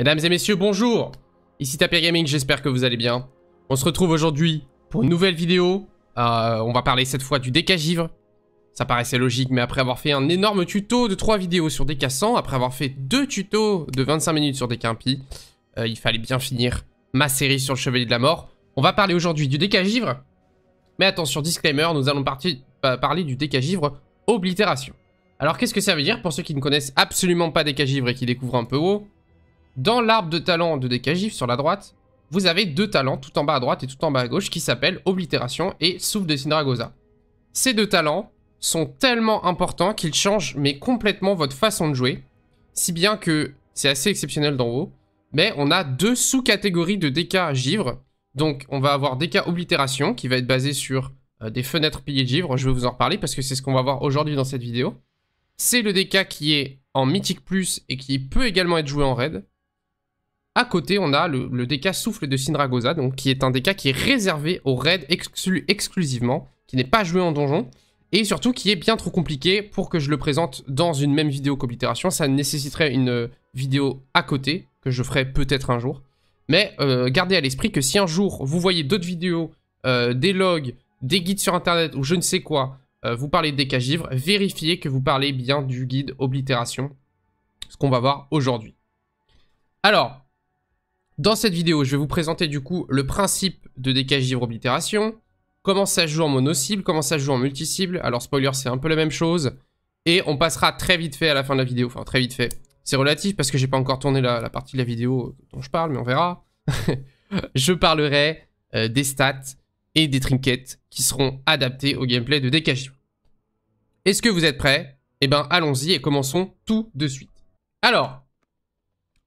Mesdames et messieurs, bonjour Ici Tapir Gaming, j'espère que vous allez bien. On se retrouve aujourd'hui pour une nouvelle vidéo. Euh, on va parler cette fois du DK Givre. Ça paraissait logique, mais après avoir fait un énorme tuto de 3 vidéos sur DK 100, après avoir fait 2 tutos de 25 minutes sur DK Impi, euh, il fallait bien finir ma série sur le Chevalier de la Mort. On va parler aujourd'hui du DK Givre. Mais attention, disclaimer, nous allons parler du DK Givre oblitération. Alors qu'est-ce que ça veut dire pour ceux qui ne connaissent absolument pas DK Givre et qui découvrent un peu haut dans l'arbre de talent de Givre sur la droite, vous avez deux talents tout en bas à droite et tout en bas à gauche qui s'appellent Oblitération et Souffle de Sindragosa. Ces deux talents sont tellement importants qu'ils changent mais complètement votre façon de jouer, si bien que c'est assez exceptionnel d'en haut, mais on a deux sous-catégories de DK givre. Donc on va avoir DK Oblitération qui va être basé sur euh, des fenêtres piliers de givre, je vais vous en reparler parce que c'est ce qu'on va voir aujourd'hui dans cette vidéo. C'est le DK qui est en mythique plus et qui peut également être joué en raid. À côté, on a le, le DK Souffle de Sindragosa, donc qui est un DK qui est réservé aux raids exclusivement, qui n'est pas joué en donjon, et surtout qui est bien trop compliqué pour que je le présente dans une même vidéo qu'Oblitération. Ça nécessiterait une euh, vidéo à côté, que je ferai peut-être un jour. Mais euh, gardez à l'esprit que si un jour vous voyez d'autres vidéos, euh, des logs, des guides sur internet ou je ne sais quoi, vous parlez de DK givre vérifiez que vous parlez bien du guide Oblitération, ce qu'on va voir aujourd'hui. Alors, dans cette vidéo, je vais vous présenter du coup le principe de décage oblitération, comment ça joue en mono-cible, comment ça joue en multi-cible. Alors spoiler, c'est un peu la même chose. Et on passera très vite fait à la fin de la vidéo, enfin très vite fait. C'est relatif parce que j'ai pas encore tourné la, partie de la vidéo dont je parle, mais on verra. je parlerai euh, des stats et des trinkets qui seront adaptés au gameplay de décage-givre. Est-ce que vous êtes prêts Eh ben allons-y et commençons tout de suite. Alors,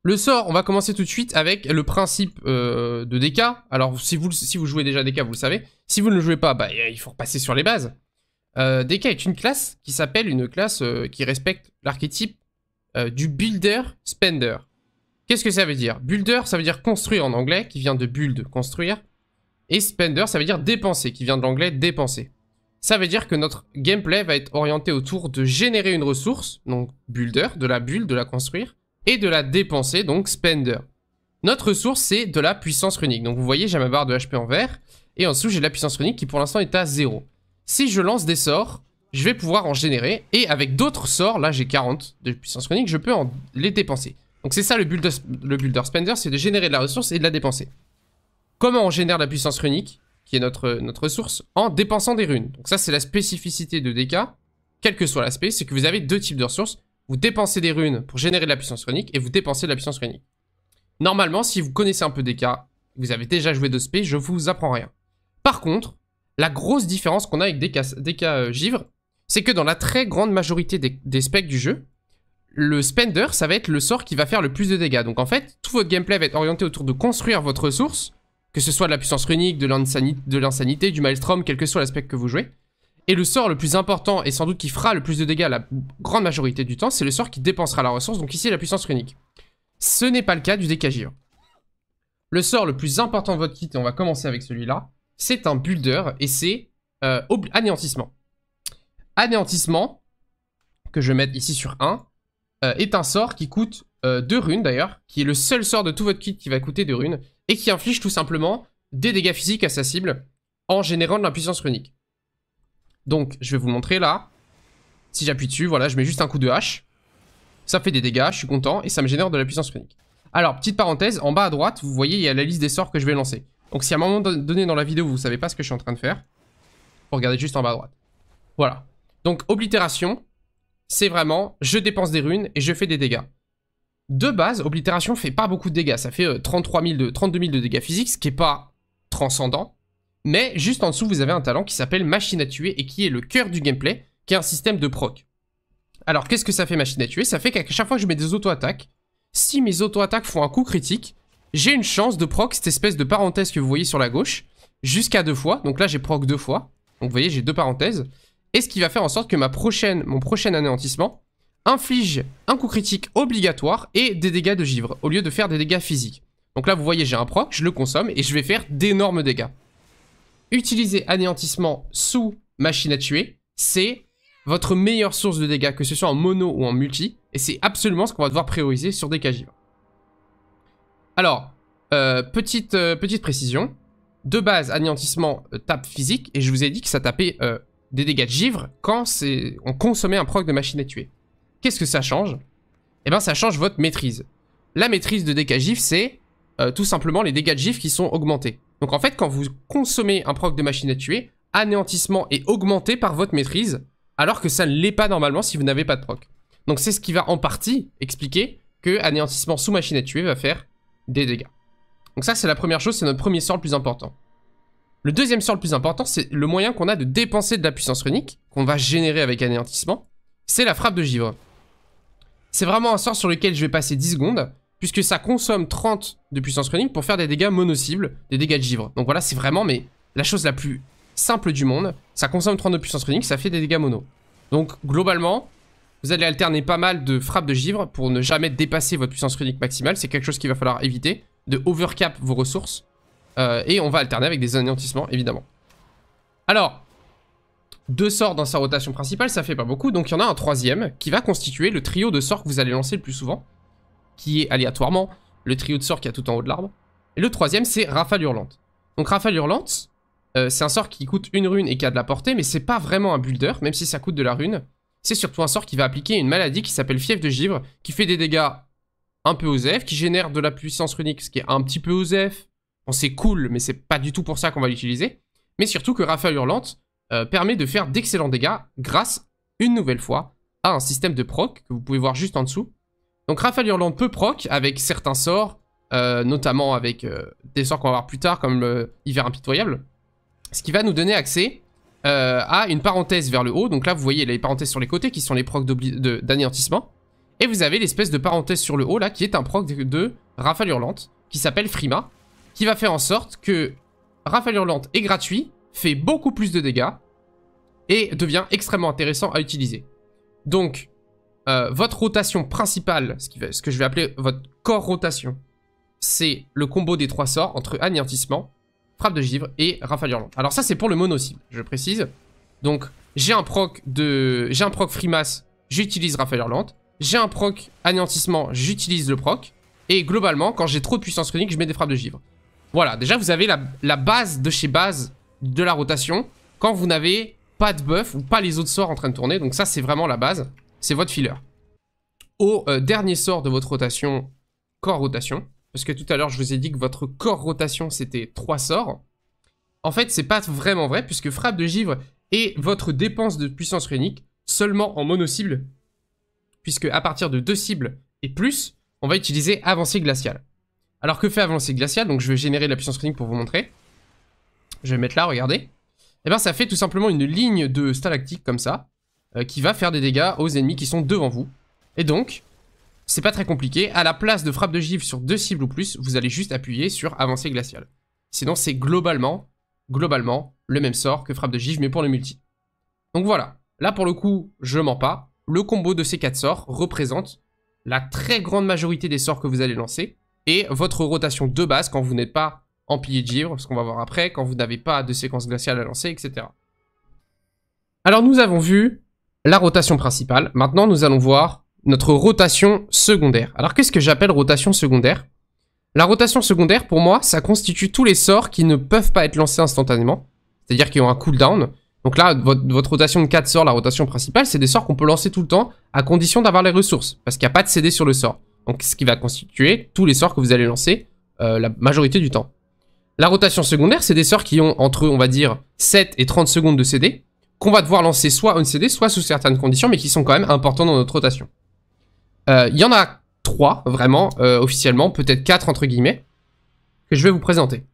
le sort, on va commencer tout de suite avec le principe euh, de DK. Alors, si vous, si vous jouez déjà DK, vous le savez. Si vous ne le jouez pas, bah, il faut repasser sur les bases. Euh, DK est une classe qui s'appelle une classe euh, qui respecte l'archétype euh, du builder-spender. Qu'est-ce que ça veut dire Builder, ça veut dire construire en anglais, qui vient de build, construire. Et spender, ça veut dire dépenser, qui vient de l'anglais dépenser. Ça veut dire que notre gameplay va être orienté autour de générer une ressource, donc builder, de la build, de la construire, et de la dépenser, donc spender. Notre ressource, c'est de la puissance runique. Donc vous voyez, j'ai ma barre de HP en vert, et en dessous, j'ai de la puissance runique qui pour l'instant est à 0. Si je lance des sorts, je vais pouvoir en générer, et avec d'autres sorts, là j'ai 40 de puissance runique, je peux en les dépenser. Donc c'est ça le builder, le builder spender, c'est de générer de la ressource et de la dépenser. Comment on génère de la puissance runique, qui est notre, notre ressource, en dépensant des runes. Donc ça c'est la spécificité de DK, quel que soit l'aspect, c'est que vous avez deux types de ressources vous dépensez des runes pour générer de la puissance runique et vous dépensez de la puissance runique. Normalement, si vous connaissez un peu des vous avez déjà joué de SP, je vous apprends rien. Par contre, la grosse différence qu'on a avec des cas, euh, givre, c'est que dans la très grande majorité des, des specs du jeu, le spender, ça va être le sort qui va faire le plus de dégâts. Donc en fait, tout votre gameplay va être orienté autour de construire votre ressource, que ce soit de la puissance runique, de l'insanité, du maelstrom, quel que soit l'aspect que vous jouez. Et le sort le plus important et sans doute qui fera le plus de dégâts la grande majorité du temps, c'est le sort qui dépensera la ressource, donc ici la puissance runique. Ce n'est pas le cas du Décagir. Le sort le plus important de votre kit, et on va commencer avec celui-là, c'est un Builder et c'est euh, Anéantissement. Anéantissement, que je vais mettre ici sur 1, euh, est un sort qui coûte 2 euh, runes d'ailleurs, qui est le seul sort de tout votre kit qui va coûter 2 runes, et qui inflige tout simplement des dégâts physiques à sa cible en générant de la puissance runique. Donc, je vais vous montrer là. Si j'appuie dessus, voilà, je mets juste un coup de hache. Ça fait des dégâts, je suis content, et ça me génère de la puissance chronique. Alors, petite parenthèse, en bas à droite, vous voyez, il y a la liste des sorts que je vais lancer. Donc, si à un moment donné dans la vidéo, vous ne savez pas ce que je suis en train de faire, regardez juste en bas à droite. Voilà. Donc, oblitération, c'est vraiment, je dépense des runes et je fais des dégâts. De base, oblitération fait pas beaucoup de dégâts. Ça fait euh, de, 32 000 de dégâts physiques, ce qui n'est pas transcendant. Mais juste en dessous, vous avez un talent qui s'appelle Machine à tuer et qui est le cœur du gameplay, qui est un système de proc. Alors qu'est-ce que ça fait Machine à tuer Ça fait qu'à chaque fois que je mets des auto-attaques, si mes auto-attaques font un coup critique, j'ai une chance de proc cette espèce de parenthèse que vous voyez sur la gauche, jusqu'à deux fois. Donc là, j'ai proc deux fois. Donc vous voyez, j'ai deux parenthèses. Et ce qui va faire en sorte que ma prochaine, mon prochain anéantissement inflige un coup critique obligatoire et des dégâts de givre, au lieu de faire des dégâts physiques. Donc là, vous voyez, j'ai un proc, je le consomme et je vais faire d'énormes dégâts. Utiliser anéantissement sous machine à tuer, c'est votre meilleure source de dégâts, que ce soit en mono ou en multi, et c'est absolument ce qu'on va devoir prioriser sur des givre Alors, euh, petite, euh, petite précision, de base, anéantissement euh, tape physique, et je vous ai dit que ça tapait des dégâts de givre quand on consommait un proc de machine à tuer. Qu'est-ce que ça change Eh bien, ça change votre maîtrise. La maîtrise de dégâts givre, c'est euh, tout simplement les dégâts de gif qui sont augmentés. Donc en fait, quand vous consommez un proc de machine à tuer, anéantissement est augmenté par votre maîtrise, alors que ça ne l'est pas normalement si vous n'avez pas de proc. Donc c'est ce qui va en partie expliquer que anéantissement sous machine à tuer va faire des dégâts. Donc ça c'est la première chose, c'est notre premier sort le plus important. Le deuxième sort le plus important, c'est le moyen qu'on a de dépenser de la puissance runique, qu'on va générer avec anéantissement, c'est la frappe de givre. C'est vraiment un sort sur lequel je vais passer 10 secondes, puisque ça consomme 30 de puissance chronique pour faire des dégâts mono-cibles, des dégâts de givre. Donc voilà, c'est vraiment mais la chose la plus simple du monde. Ça consomme 30 de puissance chronique, ça fait des dégâts mono. Donc globalement, vous allez alterner pas mal de frappes de givre pour ne jamais dépasser votre puissance chronique maximale. C'est quelque chose qu'il va falloir éviter, de overcap vos ressources. Euh, et on va alterner avec des anéantissements, évidemment. Alors, deux sorts dans sa rotation principale, ça fait pas beaucoup. Donc il y en a un troisième qui va constituer le trio de sorts que vous allez lancer le plus souvent qui est aléatoirement le trio de sorts qui a tout en haut de l'arbre. Et le troisième, c'est Rafale Hurlante. Donc Rafale Hurlante, euh, c'est un sort qui coûte une rune et qui a de la portée, mais c'est pas vraiment un builder, même si ça coûte de la rune. C'est surtout un sort qui va appliquer une maladie qui s'appelle Fièvre de Givre, qui fait des dégâts un peu aux F, qui génère de la puissance runique, ce qui est un petit peu aux Bon, c'est cool, mais c'est pas du tout pour ça qu'on va l'utiliser. Mais surtout que Rafale Hurlante euh, permet de faire d'excellents dégâts grâce, une nouvelle fois, à un système de proc que vous pouvez voir juste en dessous, donc Rafale Hurlante peut proc avec certains sorts, euh, notamment avec euh, des sorts qu'on va voir plus tard comme le Hiver Impitoyable. Ce qui va nous donner accès euh, à une parenthèse vers le haut. Donc là, vous voyez les parenthèses sur les côtés qui sont les procs d'anéantissement. Et vous avez l'espèce de parenthèse sur le haut là qui est un proc de, de qui s'appelle Frima. Qui va faire en sorte que Rafale est gratuit, fait beaucoup plus de dégâts et devient extrêmement intéressant à utiliser. Donc, euh, votre rotation principale, ce, que je vais appeler votre corps rotation, c'est le combo des trois sorts entre anéantissement, frappe de givre et rafale lente Alors ça, c'est pour le mono cible, je précise. Donc, j'ai un proc de, j'ai un proc frimas, j'utilise rafale lente J'ai un proc anéantissement, j'utilise le proc. Et globalement, quand j'ai trop de puissance chronique, je mets des frappes de givre. Voilà, déjà, vous avez la, la base de chez base de la rotation quand vous n'avez pas de buff ou pas les autres sorts en train de tourner. Donc ça, c'est vraiment la base c'est votre Filler. Au euh, dernier sort de votre rotation, corps rotation, parce que tout à l'heure je vous ai dit que votre corps rotation c'était trois sorts. En fait, c'est pas vraiment vrai, puisque frappe de givre et votre dépense de puissance runique seulement en mono-cible, puisque à partir de deux cibles et plus, on va utiliser avancée glaciale. Alors que fait avancée glaciale Donc je vais générer la puissance runique pour vous montrer. Je vais mettre là, regardez. Et eh bien ça fait tout simplement une ligne de stalactite comme ça, euh, qui va faire des dégâts aux ennemis qui sont devant vous. Et donc, c'est pas très compliqué. À la place de frappe de givre sur deux cibles ou plus, vous allez juste appuyer sur avancée glaciale. Sinon, c'est globalement, globalement, le même sort que frappe de givre, mais pour le multi. Donc voilà. Là, pour le coup, je mens pas. Le combo de ces quatre sorts représente la très grande majorité des sorts que vous allez lancer et votre rotation de base quand vous n'êtes pas en de givre, ce qu'on va voir après, quand vous n'avez pas de séquence glaciale à lancer, etc. Alors nous avons vu la rotation principale. Maintenant, nous allons voir notre rotation secondaire. Alors, qu'est-ce que j'appelle rotation secondaire La rotation secondaire, pour moi, ça constitue tous les sorts qui ne peuvent pas être lancés instantanément. C'est-à-dire qui ont un cooldown. Donc là, votre, rotation de 4 sorts, la rotation principale, c'est des sorts qu'on peut lancer tout le temps, à condition d'avoir les ressources, parce qu'il n'y a pas de CD sur le sort. Donc ce qui va constituer tous les sorts que vous allez lancer euh, la majorité du temps. La rotation secondaire, c'est des sorts qui ont entre, on va dire, 7 et 30 secondes de CD, qu'on va devoir lancer soit on CD, soit sous certaines conditions, mais qui sont quand même importants dans notre rotation. Euh, il y en a trois, vraiment, euh, officiellement, peut-être quatre, entre guillemets, que je vais vous présenter.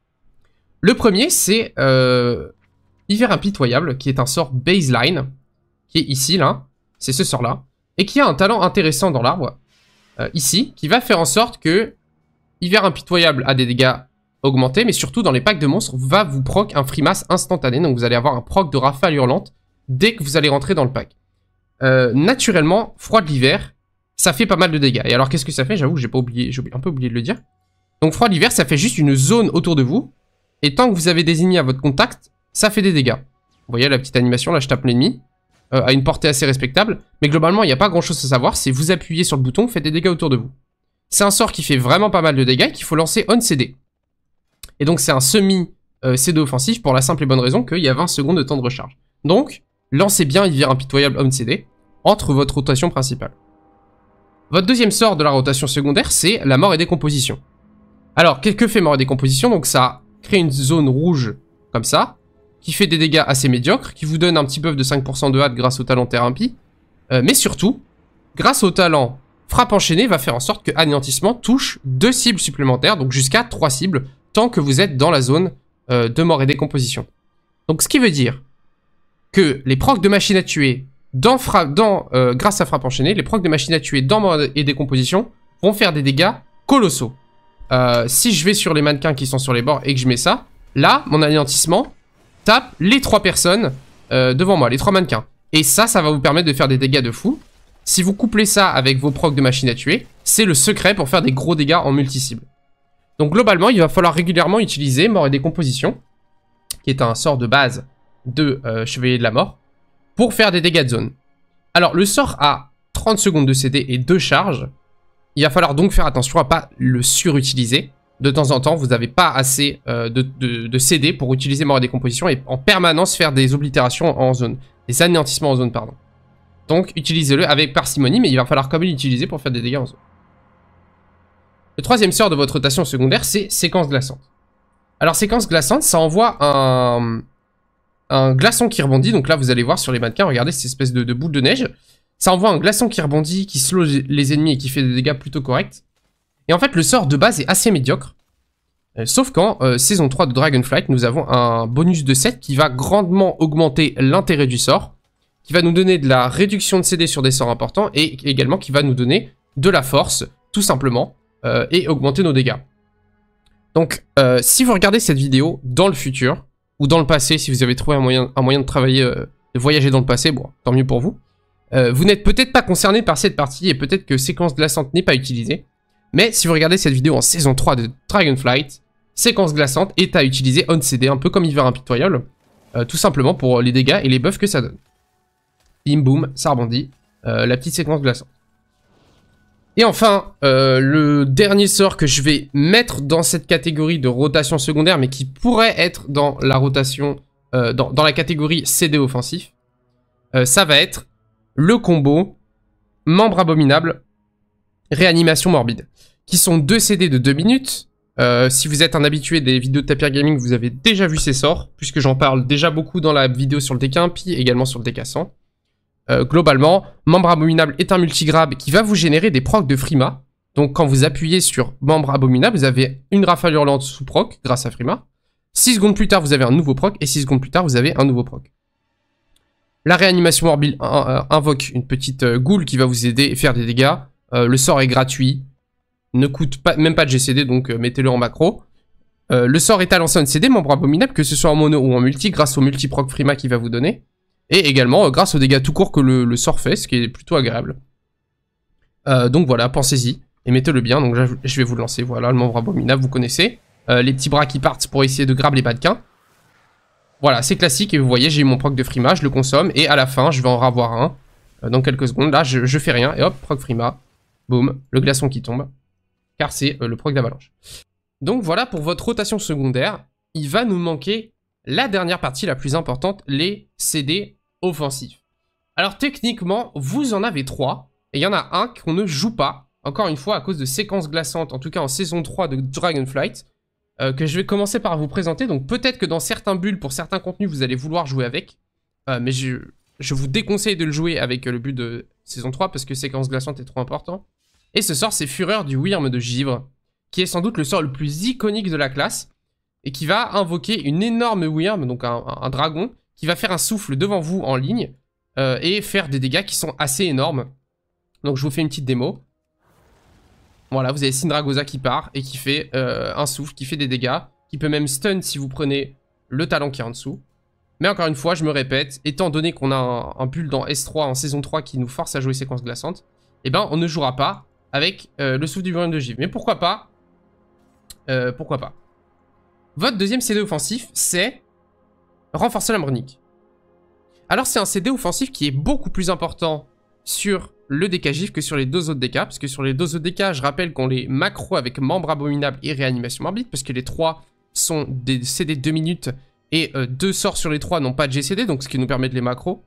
Le premier, c'est euh, Hiver Impitoyable, qui est un sort baseline, qui est ici, là, c'est ce sort-là, et qui a un talent intéressant dans l'arbre, ici, qui va faire en sorte que Hiver Impitoyable a des dégâts augmentés, mais surtout dans les packs de monstres, va vous proc un frimas instantané, donc vous allez avoir un proc de rafale hurlante dès que vous allez rentrer dans le pack. Euh, naturellement, froid de l'hiver, ça fait pas mal de dégâts. Et alors, qu'est-ce que ça fait J'avoue que j'ai pas oublié, j'ai un peu oublié de le dire. Donc, froid de l'hiver, ça fait juste une zone autour de vous. Et tant que vous avez désigné à votre contact, ça fait des dégâts. Vous voyez la petite animation, là, je tape l'ennemi. Euh, à une portée assez respectable. Mais globalement, il n'y a pas grand-chose à savoir. C'est vous appuyez sur le bouton, faites des dégâts autour de vous. C'est un sort qui fait vraiment pas mal de dégâts qu'il faut lancer on CD. Et donc, c'est un semi-CD euh, offensif pour la simple et bonne raison qu'il y a 20 secondes de temps de recharge. Donc, Lancez bien et un impitoyable homme CD entre votre rotation principale. Votre deuxième sort de la rotation secondaire, c'est la mort et décomposition. Alors, que fait mort et décomposition Donc ça crée une zone rouge comme ça, qui fait des dégâts assez médiocres, qui vous donne un petit buff de 5% de hâte grâce au talent Terre Impie, euh, mais surtout, grâce au talent Frappe enchaînée, va faire en sorte que Anéantissement touche deux cibles supplémentaires, donc jusqu'à trois cibles, tant que vous êtes dans la zone euh, de mort et décomposition. Donc ce qui veut dire que les procs de machine à tuer dans, dans euh, grâce à frappe enchaînée, les procs de machine à tuer dans mort et décomposition vont faire des dégâts colossaux. Euh, si je vais sur les mannequins qui sont sur les bords et que je mets ça, là, mon anéantissement tape les trois personnes euh, devant moi, les trois mannequins. Et ça, ça va vous permettre de faire des dégâts de fou. Si vous couplez ça avec vos procs de machine à tuer, c'est le secret pour faire des gros dégâts en multi-cible. Donc globalement, il va falloir régulièrement utiliser mort et décomposition, qui est un sort de base de euh, Chevalier de la Mort pour faire des dégâts de zone. Alors le sort a 30 secondes de CD et 2 charges. Il va falloir donc faire attention à pas le surutiliser. De temps en temps, vous n'avez pas assez euh, de, CD pour utiliser mort et décomposition et en permanence faire des oblitérations en zone. Des anéantissements en zone, pardon. Donc utilisez-le avec parcimonie, mais il va falloir quand même l'utiliser pour faire des dégâts en zone. Le troisième sort de votre rotation secondaire, c'est séquence glaçante. Alors séquence glaçante, ça envoie un, un glaçon qui rebondit. Donc là, vous allez voir sur les mannequins, regardez cette espèce de, boule de neige. Ça envoie un glaçon qui rebondit, qui slow les ennemis et qui fait des dégâts plutôt corrects. Et en fait, le sort de base est assez médiocre. Euh, sauf qu'en euh, saison 3 de Dragonflight, nous avons un bonus de 7 qui va grandement augmenter l'intérêt du sort, qui va nous donner de la réduction de CD sur des sorts importants et également qui va nous donner de la force, tout simplement, euh, et augmenter nos dégâts. Donc, si vous regardez cette vidéo dans le futur, ou dans le passé, si vous avez trouvé un moyen, de travailler, euh, de voyager dans le passé, bon, tant mieux pour vous. Euh, vous n'êtes peut-être pas concerné par cette partie et peut-être que séquence glaçante n'est pas utilisée. Mais si vous regardez cette vidéo en saison 3 de Dragonflight, séquence glaçante est à utiliser on CD, un peu comme Hiver un euh, tout simplement pour les dégâts et les buffs que ça donne. Bim boum, ça rebondit, la petite séquence glaçante. Et enfin, euh, le dernier sort que je vais mettre dans cette catégorie de rotation secondaire, mais qui pourrait être dans la rotation, euh, dans, la catégorie CD offensif, euh, ça va être le combo Membre Abominable, Réanimation Morbide, qui sont deux CD de 2 minutes. si vous êtes un habitué des vidéos de Tapir Gaming, vous avez déjà vu ces sorts, puisque j'en parle déjà beaucoup dans la vidéo sur le DK1, puis également sur le DK100. Euh, globalement, membre abominable est un multigrab qui va vous générer des procs de Frima. Donc quand vous appuyez sur membre abominable, vous avez une rafale hurlante sous proc grâce à Frima. 6 secondes plus tard, vous avez un nouveau proc et 6 secondes plus tard, vous avez un nouveau proc. La réanimation Orbil euh, invoque une petite euh, goule qui va vous aider à faire des dégâts. le sort est gratuit, ne coûte pas, même pas de GCD, donc mettez-le en macro. le sort est à lancer CD, membre abominable, que ce soit en mono ou en multi, grâce au multi-proc Frima qui va vous donner. Et également euh, grâce aux dégâts tout court que le, sort fait, ce qui est plutôt agréable. Euh, donc voilà, pensez-y et mettez-le bien. Donc je vais vous le lancer. Voilà, le membre abominable, vous connaissez. Euh, les petits bras qui partent pour essayer de grab les badquins. Voilà, c'est classique. Et vous voyez, j'ai eu mon proc de Frima, je le consomme. Et à la fin, je vais en ravoir un. dans quelques secondes, là, je, je, fais rien. Et hop, proc Frima. Boum, le glaçon qui tombe. Car c'est le proc d'avalanche. Donc voilà pour votre rotation secondaire. Il va nous manquer la dernière partie la plus importante, les CD offensif. Alors techniquement, vous en avez trois, et il y en a un qu'on ne joue pas, encore une fois à cause de séquences glaçantes, en tout cas en saison 3 de Dragonflight, euh, que je vais commencer par vous présenter. Donc peut-être que dans certains bulles, pour certains contenus, vous allez vouloir jouer avec, euh, mais je, vous déconseille de le jouer avec euh, le but de saison 3, parce que séquence glaçante est trop important. Et ce sort, c'est Fureur du Wyrm de Givre, qui est sans doute le sort le plus iconique de la classe, et qui va invoquer une énorme Wyrm, donc un dragon, qui va faire un souffle devant vous en ligne euh, et faire des dégâts qui sont assez énormes. Donc je vous fais une petite démo. Voilà, vous avez Syndragosa qui part et qui fait euh, un souffle, qui fait des dégâts, qui peut même stun si vous prenez le talent qui est en dessous. Mais encore une fois, je me répète, étant donné qu'on a un, pull dans S3, en saison 3 qui nous force à jouer séquence glaçante, eh ben on ne jouera pas avec euh, le souffle du brin de Givre. Mais pourquoi pas Pourquoi pas Votre deuxième CD offensif, c'est renforcer l'harmonique. Alors c'est un CD offensif qui est beaucoup plus important sur le GIF que sur les deux autres DK, parce que sur les deux autres DK, je rappelle qu'on les macro avec membre abominable et réanimation morbide, parce que les trois sont des CD 2 minutes, et euh, deux sorts sur les trois n'ont pas de GCD, donc ce qui nous permet de les macro.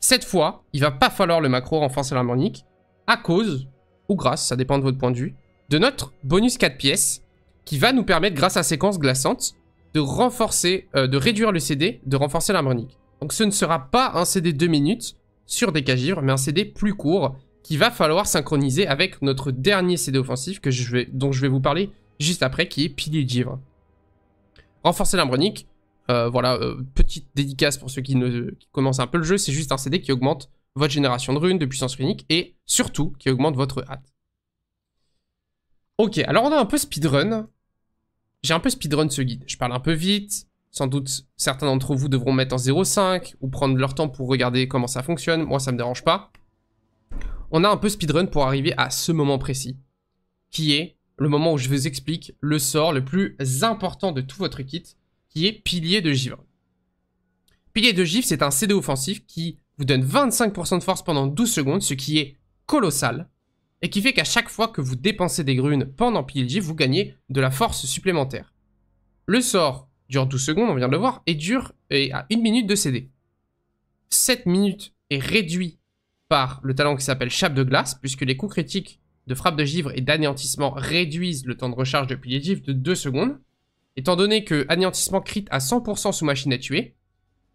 Cette fois, il va pas falloir le macro renforcer l'harmonique, à cause, ou grâce, ça dépend de votre point de vue, de notre bonus 4 pièces, qui va nous permettre, grâce à séquence glaçante, de renforcer, euh, de réduire le CD, de renforcer l'harmonique. Donc ce ne sera pas un CD 2 minutes sur des givres, mais un CD plus court qui va falloir synchroniser avec notre dernier CD offensif que je vais, dont je vais vous parler juste après, qui est Pilier Givre. Renforcer l'harmonique, euh, voilà, euh, petite dédicace pour ceux qui, commencent un peu le jeu, c'est juste un CD qui augmente votre génération de runes, de puissance runique, et surtout qui augmente votre hâte. Ok, alors on a un peu speedrun, j'ai un peu speedrun ce guide. Je parle un peu vite. Sans doute, certains d'entre vous devront mettre en 0.5 ou prendre leur temps pour regarder comment ça fonctionne. Moi, ça me dérange pas. On a un peu speedrun pour arriver à ce moment précis, qui est le moment où je vous explique le sort le plus important de tout votre kit, qui est Pilier de Givre. Pilier de Givre, c'est un CD offensif qui vous donne 25% de force pendant 12 secondes, ce qui est colossal et qui fait qu'à chaque fois que vous dépensez des grunes pendant PLG, vous gagnez de la force supplémentaire. Le sort dure 12 secondes, on vient de le voir, et dure et à 1 minute de CD. Cette minute est réduit par le talent qui s'appelle Chape de Glace, puisque les coups critiques de frappe de givre et d'anéantissement réduisent le temps de recharge de pilier de 2 secondes. Étant donné que anéantissement crit à 100% sous machine à tuer,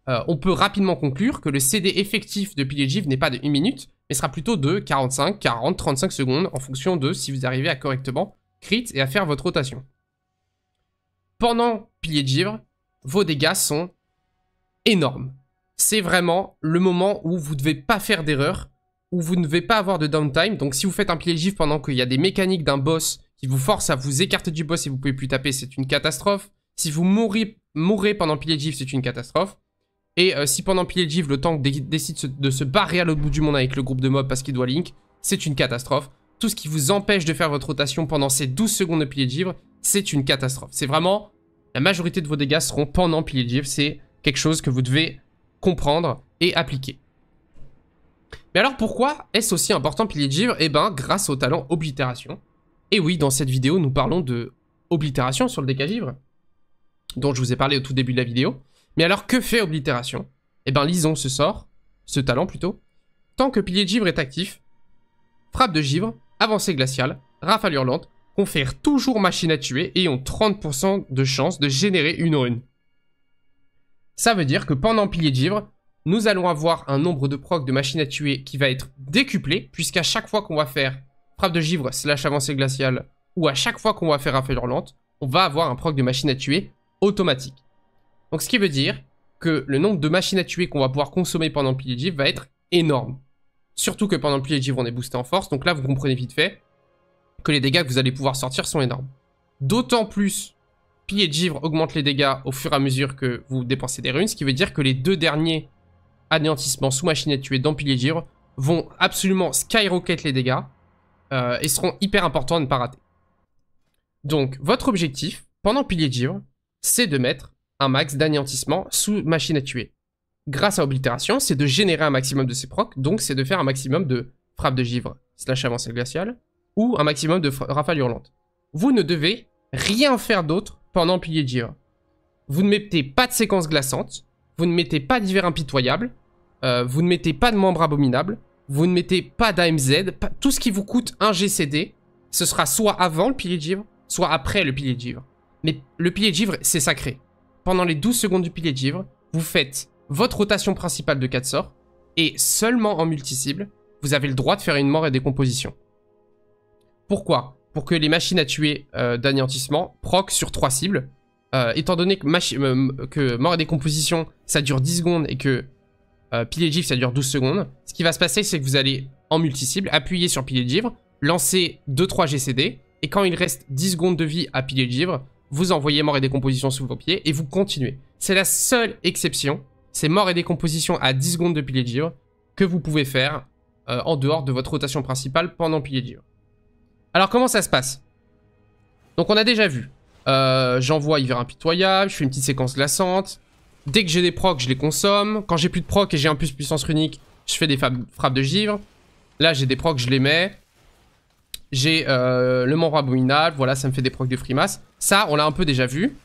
euh, on peut rapidement conclure que le CD effectif de pilier givre n'est pas de 1 minute, mais sera plutôt de 45, 40, 35 secondes en fonction de si vous arrivez à correctement crit et à faire votre rotation. Pendant pilier de givre, vos dégâts sont énormes. C'est vraiment le moment où vous ne devez pas faire d'erreur, où vous ne devez pas avoir de downtime. Donc si vous faites un pilier de givre pendant qu'il y a des mécaniques d'un boss qui vous force à vous écarter du boss et vous pouvez plus taper, c'est une catastrophe. Si vous mourrez, mourrez pendant pilier de givre, c'est une catastrophe. Et euh, si pendant givre, le tank décide de se barrer à l'autre bout du monde avec le groupe de mobs parce qu'il doit Link, c'est une catastrophe. Tout ce qui vous empêche de faire votre rotation pendant ces 12 secondes de de givre, c'est une catastrophe. C'est vraiment... La majorité de vos dégâts seront pendant de givre, C'est quelque chose que vous devez comprendre et appliquer. Mais alors pourquoi est-ce aussi important Pilier de Givre Eh ben grâce au talent Oblitération. Et oui, dans cette vidéo, nous parlons de Oblitération sur le dégât Givre, dont je vous ai parlé au tout début de la vidéo. Mais alors que fait Oblitération Eh ben lisons ce sort, ce talent plutôt. Tant que Pilier de Givre est actif, frappe de givre, avancée glaciale, rafale hurlante, confère toujours machine à tuer et ont 30% de chance de générer une rune. Ça veut dire que pendant Pilier de Givre, nous allons avoir un nombre de proc de machine à tuer qui va être décuplé, puisqu'à chaque fois qu'on va faire frappe de givre slash avancée glaciale, ou à chaque fois qu'on va faire rafale hurlante, on va avoir un proc de machine à tuer automatique. Donc ce qui veut dire que le nombre de machines à tuer qu'on va pouvoir consommer pendant le givre va être énorme. Surtout que pendant le givre on est boosté en force, donc là vous comprenez vite fait que les dégâts que vous allez pouvoir sortir sont énormes. D'autant plus, de givre augmente les dégâts au fur et à mesure que vous dépensez des runes, ce qui veut dire que les deux derniers anéantissements sous machine à tuer dans pillage givre vont absolument skyrocket les dégâts euh, et seront hyper importants à ne pas rater. Donc, votre objectif pendant pilier de givre, c'est de mettre un max d'anéantissement sous machine à tuer. Grâce à oblitération, c'est de générer un maximum de ses procs, donc c'est de faire un maximum de frappe de givre, slash avancée glaciale, ou un maximum de rafales hurlantes. Vous ne devez rien faire d'autre pendant le pilier de givre. Vous ne mettez pas de séquence glaçante, vous ne mettez pas d'hiver impitoyable, euh, vous ne mettez pas de membres abominable, vous ne mettez pas d'AMZ, tout ce qui vous coûte un GCD, ce sera soit avant le pilier de givre, soit après le pilier de givre. Mais le pilier de givre, c'est sacré pendant les 12 secondes du pilier de givre, vous faites votre rotation principale de 4 sorts, et seulement en multi-cible, vous avez le droit de faire une mort et décomposition. Pourquoi Pour que les machines à tuer euh, d'anéantissement proc sur 3 cibles. Euh, étant donné que, euh, que, mort et décomposition, ça dure 10 secondes et que pilier de givre, ça dure 12 secondes, ce qui va se passer, c'est que vous allez, en multi-cible, appuyer sur pilier de givre, lancer 2-3 GCD, et quand il reste 10 secondes de vie à pilier de givre, vous envoyez mort et décomposition sous vos pieds et vous continuez. C'est la seule exception, c'est mort et décomposition à 10 secondes de pilier de givre que vous pouvez faire euh, en dehors de votre rotation principale pendant pilier de givre. Alors comment ça se passe Donc on a déjà vu, euh, j'envoie hiver impitoyable, je fais une petite séquence glaçante, dès que j'ai des procs je les consomme, quand j'ai plus de procs et j'ai un plus puissance runique, je fais des frappes de givre, là j'ai des procs je les mets, j'ai euh, le Mont Roi Abominable, voilà, ça me fait des procs de frimas. Ça, on l'a un peu déjà vu.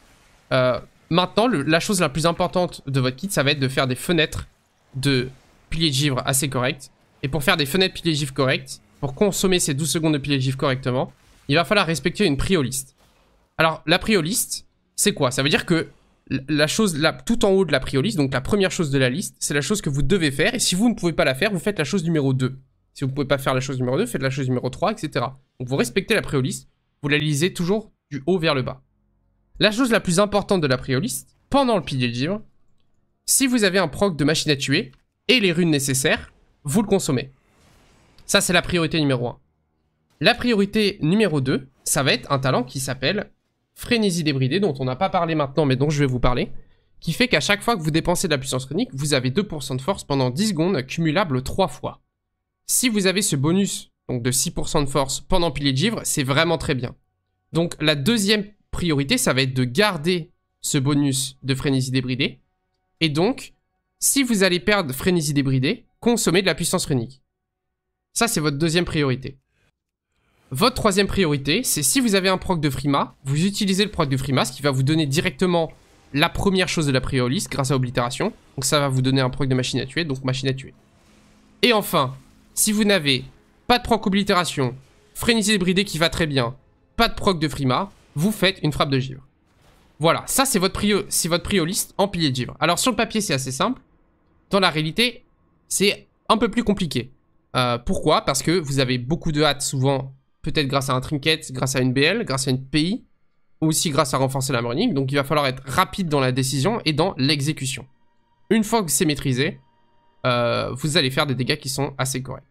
Euh, maintenant, la chose la plus importante de votre kit, ça va être de faire des fenêtres de piliers de givre assez correctes. Et pour faire des fenêtres piliers de givre correctes, pour consommer ces 12 secondes de piliers de givre correctement, il va falloir respecter une prioliste. Alors, la prioliste, c'est quoi Ça veut dire que la chose tout en haut de la prioliste, donc la première chose de la liste, c'est la chose que vous devez faire. Et si vous ne pouvez pas la faire, vous faites la chose numéro 2. Si vous ne pouvez pas faire la chose numéro 2, faites la chose numéro 3, etc. Donc vous respectez la préoliste, vous la lisez toujours du haut vers le bas. La chose la plus importante de la préoliste, pendant le pilier givre, si vous avez un proc de machine à tuer et les runes nécessaires, vous le consommez. Ça, c'est la priorité numéro 1. La priorité numéro 2, ça va être un talent qui s'appelle Frénésie débridée, dont on n'a pas parlé maintenant, mais dont je vais vous parler, qui fait qu'à chaque fois que vous dépensez de la puissance chronique, vous avez 2% de force pendant 10 secondes, cumulable 3 fois. Si vous avez ce bonus donc de 6% de force pendant pilier de givre, c'est vraiment très bien. Donc la deuxième priorité, ça va être de garder ce bonus de frénésie débridée. Et donc, si vous allez perdre frénésie débridée, consommez de la puissance runique. Ça, c'est votre deuxième priorité. Votre troisième priorité, c'est si vous avez un proc de Frima, vous utilisez le proc de Frima, ce qui va vous donner directement la première chose de la priorité grâce à Oblitération. Donc ça va vous donner un proc de machine à tuer, donc machine à tuer. Et enfin, si vous n'avez pas de proc oblitération, frénésie bridée qui va très bien, pas de proc de frima, vous faites une frappe de givre. Voilà, ça c'est votre prio, c'est votre prio liste en pilier de givre. Alors sur le papier c'est assez simple, dans la réalité c'est un peu plus compliqué. Euh, pourquoi Parce que vous avez beaucoup de hâte souvent, peut-être grâce à un trinket, grâce à une BL, grâce à une PI, ou aussi grâce à renforcer la morning, donc il va falloir être rapide dans la décision et dans l'exécution. Une fois que c'est maîtrisé, euh, vous allez faire des dégâts qui sont assez corrects.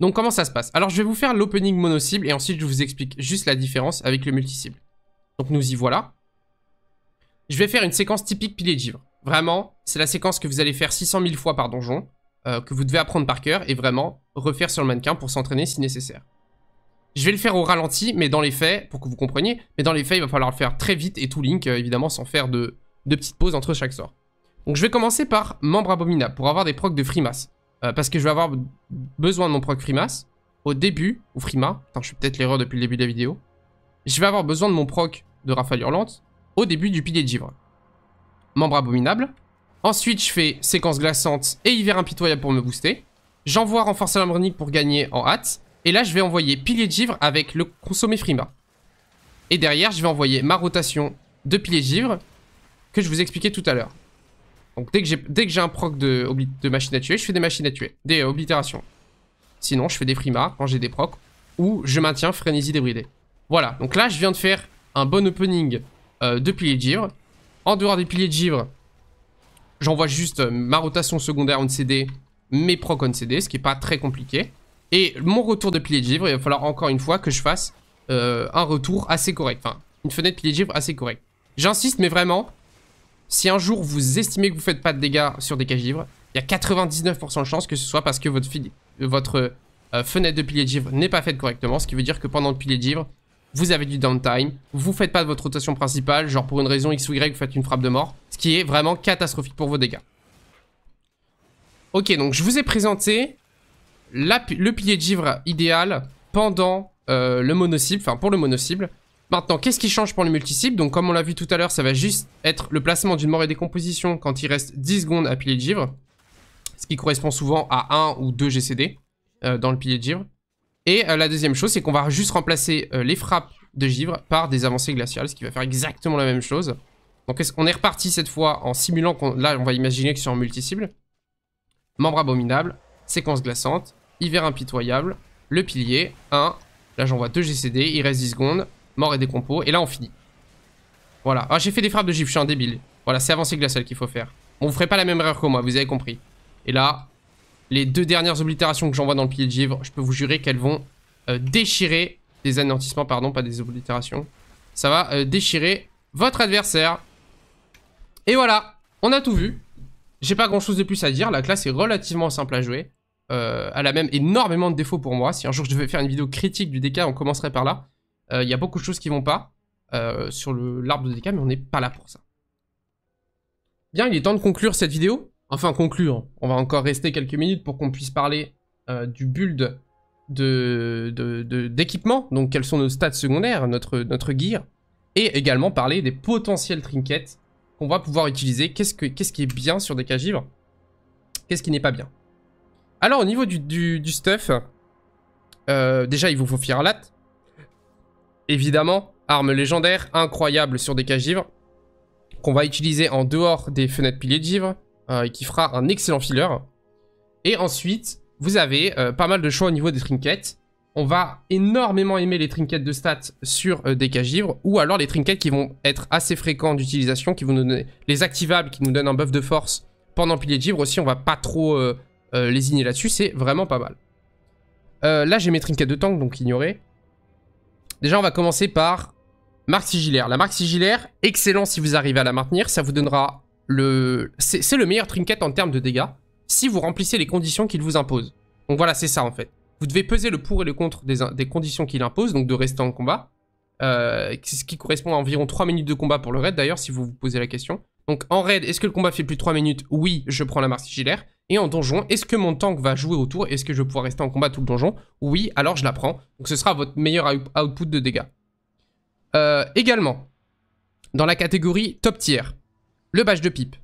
Donc comment ça se passe Alors je vais vous faire l'opening mono-cible et ensuite je vous explique juste la différence avec le multi-cible. Donc nous y voilà. Je vais faire une séquence typique pilier de givre. Vraiment, c'est la séquence que vous allez faire 600 000 fois par donjon, euh, que vous devez apprendre par cœur et vraiment refaire sur le mannequin pour s'entraîner si nécessaire. Je vais le faire au ralenti, mais dans les faits, pour que vous compreniez, mais dans les faits, il va falloir le faire très vite et tout link, euh, évidemment, sans faire de petites pauses entre chaque sort. Donc je vais commencer par membre abominable pour avoir des procs de Frimas. Euh, parce que je vais avoir besoin de mon proc Frimas au début, ou Frima. Attends, je fais peut-être l'erreur depuis le début de la vidéo. Je vais avoir besoin de mon proc de Rafale Hurlante au début du pilier de Givre. Membre abominable. Ensuite, je fais séquence glaçante et hiver impitoyable pour me booster. J'envoie renforcer l'harmonique pour gagner en hâte. Et là, je vais envoyer pilier de givre avec le consommé Frima. Et derrière, je vais envoyer ma rotation de pilier de givre que je vous expliquais tout à l'heure. Donc dès que j'ai un proc de, de machine à tuer, je fais des machines à tuer, des euh, oblitérations. Sinon, je fais des frimas quand j'ai des procs, ou je maintiens frénésie débridée. Voilà, donc là, je viens de faire un bon opening euh, de piliers de givre. En dehors des piliers de givre, j'envoie juste euh, ma rotation secondaire en CD, mes procs on CD, ce qui n'est pas très compliqué. Et mon retour de piliers de givre, il va falloir encore une fois que je fasse un retour assez correct, enfin, une fenêtre pilier de givre assez correcte. J'insiste, mais vraiment, si un jour vous estimez que vous faites pas de dégâts sur des cages givres il y a 99% de chances que ce soit parce que votre, euh, fenêtre de pilier de givre n'est pas faite correctement, ce qui veut dire que pendant le pilier de givre, vous avez du downtime, vous faites pas de votre rotation principale, genre pour une raison X ou Y, vous faites une frappe de mort, ce qui est vraiment catastrophique pour vos dégâts. Ok, donc je vous ai présenté le pilier de givre idéal pendant euh, le monocible. enfin pour le mono-cible. Maintenant, qu'est-ce qui change pour le multi-cible Donc, comme on l'a vu tout à l'heure, ça va juste être le placement d'une mort et décomposition quand il reste 10 secondes à pilier de givre. Ce qui correspond souvent à 1 ou 2 GCD euh, dans le pilier de givre. Et euh, la deuxième chose, c'est qu'on va juste remplacer euh, les frappes de givre par des avancées glaciales, ce qui va faire exactement la même chose. Donc, on est reparti cette fois en simulant... qu'on... Là, on va imaginer que c'est en multi-cible. Membre abominable, séquence glaçante, hiver impitoyable, le pilier, 1. Là, j'envoie 2 GCD, il reste 10 secondes. Mort et compos, Et là, on finit. Voilà. Ah, j'ai fait des frappes de givre, je suis un débile. Voilà, c'est avancé seule qu'il faut faire. On vous ferez pas la même erreur que moi, vous avez compris. Et là, les deux dernières oblitérations que j'envoie dans le pilier de givre, je peux vous jurer qu'elles vont euh, déchirer... Des anéantissements, pardon, pas des oblitérations. Ça va euh, déchirer votre adversaire. Et voilà, on a tout vu. J'ai pas grand-chose de plus à dire. La classe est relativement simple à jouer. Euh, elle a même énormément de défauts pour moi. Si un jour je devais faire une vidéo critique du DK, on commencerait par là. Euh, il y a beaucoup de choses qui vont pas euh, sur l'arbre de dégâts, mais on n'est pas là pour ça. Bien, il est temps de conclure cette vidéo. Enfin, conclure. On va encore rester quelques minutes pour qu'on puisse parler euh, du build d'équipement. donc, quels sont nos stats secondaires, notre, gear. Et également parler des potentiels trinkets qu'on va pouvoir utiliser. Qu'est-ce qui est bien sur des cagivres Qu'est-ce qui n'est pas bien Alors, au niveau du, stuff, déjà, il vous faut Firlat évidemment, arme légendaire, incroyable sur des cages givres qu'on va utiliser en dehors des fenêtres piliers de givre, euh, et qui fera un excellent filler. Et ensuite, vous avez euh, pas mal de choix au niveau des trinkets. On va énormément aimer les trinkets de stats sur euh, des cages givres ou alors les trinkets qui vont être assez fréquents d'utilisation, qui vont nous donner les activables, qui nous donnent un buff de force pendant pilier de aussi, on va pas trop les ignorer là-dessus, c'est vraiment pas mal. là j'ai mes trinkets de tank, donc ignorer. Déjà, on va commencer par marque Sigilaire. La marque sigilaire, excellent si vous arrivez à la maintenir. Ça vous donnera le... C'est le meilleur trinket en termes de dégâts si vous remplissez les conditions qu'il vous impose. Donc voilà, c'est ça en fait. Vous devez peser le pour et le contre des, conditions qu'il impose, donc de rester en combat. Euh, ce qui correspond à environ 3 minutes de combat pour le raid d'ailleurs, si vous vous posez la question. Donc en raid, est-ce que le combat fait plus de 3 minutes Oui, je prends la marque sigilaire. Et en donjon, est-ce que mon tank va jouer autour Est-ce que je vais pouvoir rester en combat tout le donjon Oui, alors je la prends. Donc ce sera votre meilleur output de dégâts. Euh, également, dans la catégorie top tier, le badge de pipe.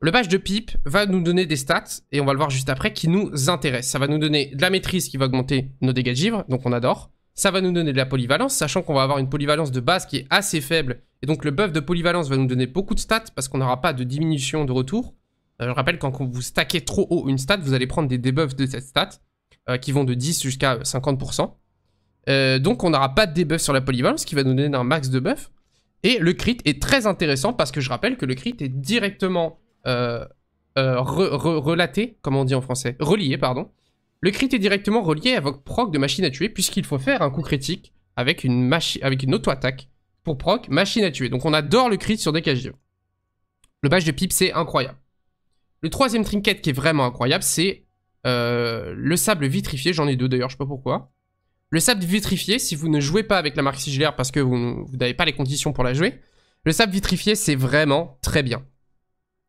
Le badge de pipe va nous donner des stats, et on va le voir juste après, qui nous intéressent. Ça va nous donner de la maîtrise qui va augmenter nos dégâts de givre, donc on adore. Ça va nous donner de la polyvalence, sachant qu'on va avoir une polyvalence de base qui est assez faible. Et donc le buff de polyvalence va nous donner beaucoup de stats, parce qu'on n'aura pas de diminution de retour je rappelle, quand vous stackez trop haut une stat, vous allez prendre des debuffs de cette stat, euh, qui vont de 10 jusqu'à 50%. Euh, donc on n'aura pas de debuff sur la polyvalence, qui va nous donner un max de buff. Et le crit est très intéressant, parce que je rappelle que le crit est directement euh, relaté, comment on dit en français, relié, pardon. Le crit est directement relié à votre proc de machine à tuer, puisqu'il faut faire un coup critique avec une, auto-attaque pour proc machine à tuer. Donc on adore le crit sur des KGO. Le badge de pipe, c'est incroyable. Le troisième trinket qui est vraiment incroyable, c'est euh, le sable vitrifié. J'en ai deux d'ailleurs, je sais pas pourquoi. Le sable vitrifié, si vous ne jouez pas avec la marque sigillaire parce que vous, n'avez pas les conditions pour la jouer, le sable vitrifié, c'est vraiment très bien.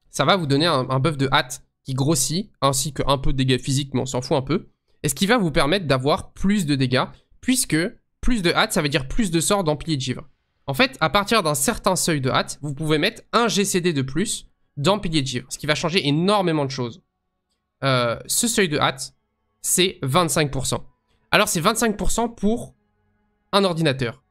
Ça va vous donner un, buff de hâte qui grossit, ainsi qu'un peu de dégâts physiques, mais on s'en fout un peu. Et ce qui va vous permettre d'avoir plus de dégâts, puisque plus de hâte, ça veut dire plus de sorts d'empliers de Givre. En fait, à partir d'un certain seuil de hâte, vous pouvez mettre un GCD de plus dans Pilier de ce qui va changer énormément de choses. Euh, ce seuil de hâte, c'est 25%. Alors c'est 25% pour un ordinateur.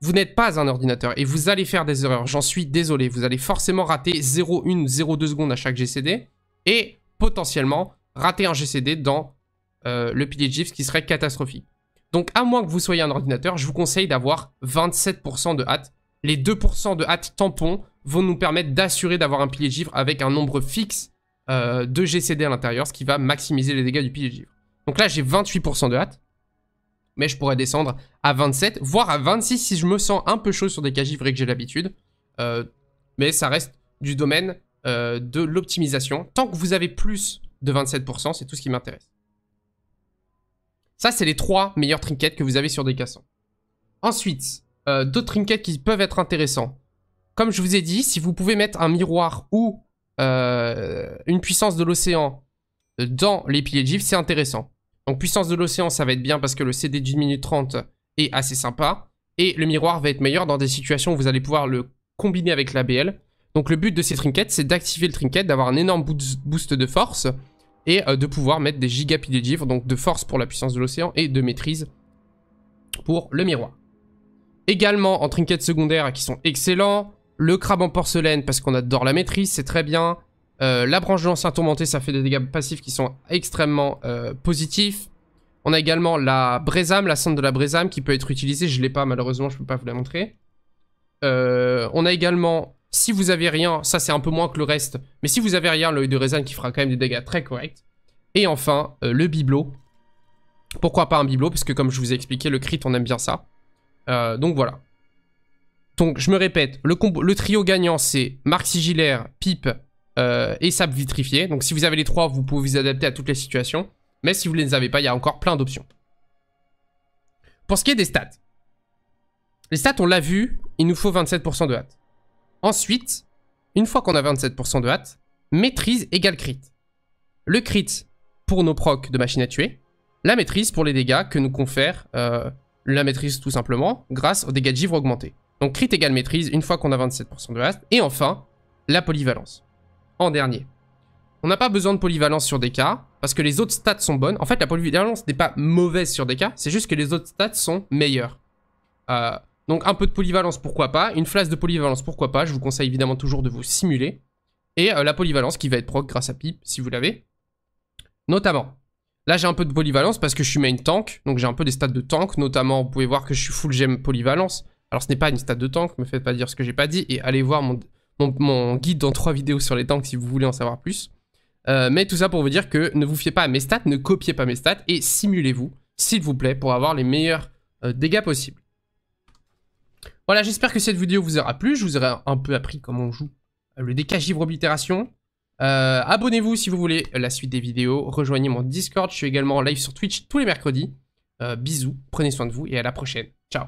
Vous n'êtes pas un ordinateur et vous allez faire des erreurs, j'en suis désolé. Vous allez forcément rater 0,1, 0,2 secondes à chaque GCD et potentiellement rater un GCD dans euh, le pilier de GIF, ce qui serait catastrophique. Donc à moins que vous soyez un ordinateur, je vous conseille d'avoir 27% de hâte. Les 2% de hâte tampon vont nous permettre d'assurer d'avoir un pilier de givre avec un nombre fixe euh, de GCD à l'intérieur, ce qui va maximiser les dégâts du pilier de givre. Donc là, j'ai 28% de hâte, mais je pourrais descendre à 27, voire à 26 si je me sens un peu chaud sur des cas et que j'ai l'habitude. Euh, mais ça reste du domaine euh, de l'optimisation. Tant que vous avez plus de 27%, c'est tout ce qui m'intéresse. Ça, c'est les trois meilleurs trinkets que vous avez sur des cassants. Ensuite, d'autres trinkets qui peuvent être intéressants comme je vous ai dit, si vous pouvez mettre un miroir ou euh, une puissance de l'océan euh, dans les piliers de c'est intéressant. Donc puissance de l'océan, ça va être bien parce que le CD d'une minute 30 est assez sympa. Et le miroir va être meilleur dans des situations où vous allez pouvoir le combiner avec l'ABL. Donc le but de ces trinkets, c'est d'activer le trinket, d'avoir un énorme boost de force et euh, de pouvoir mettre des giga piliers de givre. donc de force pour la puissance de l'océan et de maîtrise pour le miroir. Également en trinkets secondaires qui sont excellents, le crabe en porcelaine, parce qu'on adore la maîtrise, c'est très bien. Euh, la branche de l'ancien tourmenté, ça fait des dégâts passifs qui sont extrêmement euh, positifs. On a également la brésame, la cendre de la brésame, qui peut être utilisée. Je ne l'ai pas, malheureusement, je ne peux pas vous la montrer. Euh, on a également, si vous avez rien, ça c'est un peu moins que le reste, mais si vous avez rien, l'œil de raisin qui fera quand même des dégâts très corrects. Et enfin, le bibelot. Pourquoi pas un bibelot Parce que comme je vous ai expliqué, le crit, on aime bien ça. donc voilà. Donc, je me répète, le, trio gagnant, c'est Marc Sigilaire, Pipe euh, et Sap Vitrifié. Donc, si vous avez les trois, vous pouvez vous adapter à toutes les situations. Mais si vous ne les avez pas, il y a encore plein d'options. Pour ce qui est des stats. Les stats, on l'a vu, il nous faut 27% de hâte. Ensuite, une fois qu'on a 27% de hâte, maîtrise égale crit. Le crit pour nos procs de machine à tuer, la maîtrise pour les dégâts que nous confère euh, la maîtrise tout simplement grâce aux dégâts de givre augmentés. Donc crit égale maîtrise une fois qu'on a 27% de haste. Et enfin, la polyvalence. En dernier. On n'a pas besoin de polyvalence sur des cas, parce que les autres stats sont bonnes. En fait, la polyvalence n'est pas mauvaise sur des cas, c'est juste que les autres stats sont meilleures. Euh, donc un peu de polyvalence, pourquoi pas. Une flasque de polyvalence, pourquoi pas. Je vous conseille évidemment toujours de vous simuler. Et euh, la polyvalence qui va être proc grâce à Pip, si vous l'avez. Notamment. Là, j'ai un peu de polyvalence parce que je suis main tank. Donc j'ai un peu des stats de tank. Notamment, vous pouvez voir que je suis full gem polyvalence. Alors ce n'est pas une stat de tank, me faites pas dire ce que j'ai pas dit, et allez voir mon, guide dans trois vidéos sur les tanks si vous voulez en savoir plus. Euh, mais tout ça pour vous dire que ne vous fiez pas à mes stats, ne copiez pas mes stats, et simulez-vous, s'il vous plaît, pour avoir les meilleurs euh, dégâts possibles. Voilà, j'espère que cette vidéo vous aura plu, je vous aurai un peu appris comment on joue euh, le DK Givre Oblitération. Abonnez-vous si vous voulez la suite des vidéos, rejoignez mon Discord, je suis également en live sur Twitch tous les mercredis. bisous, prenez soin de vous et à la prochaine. Ciao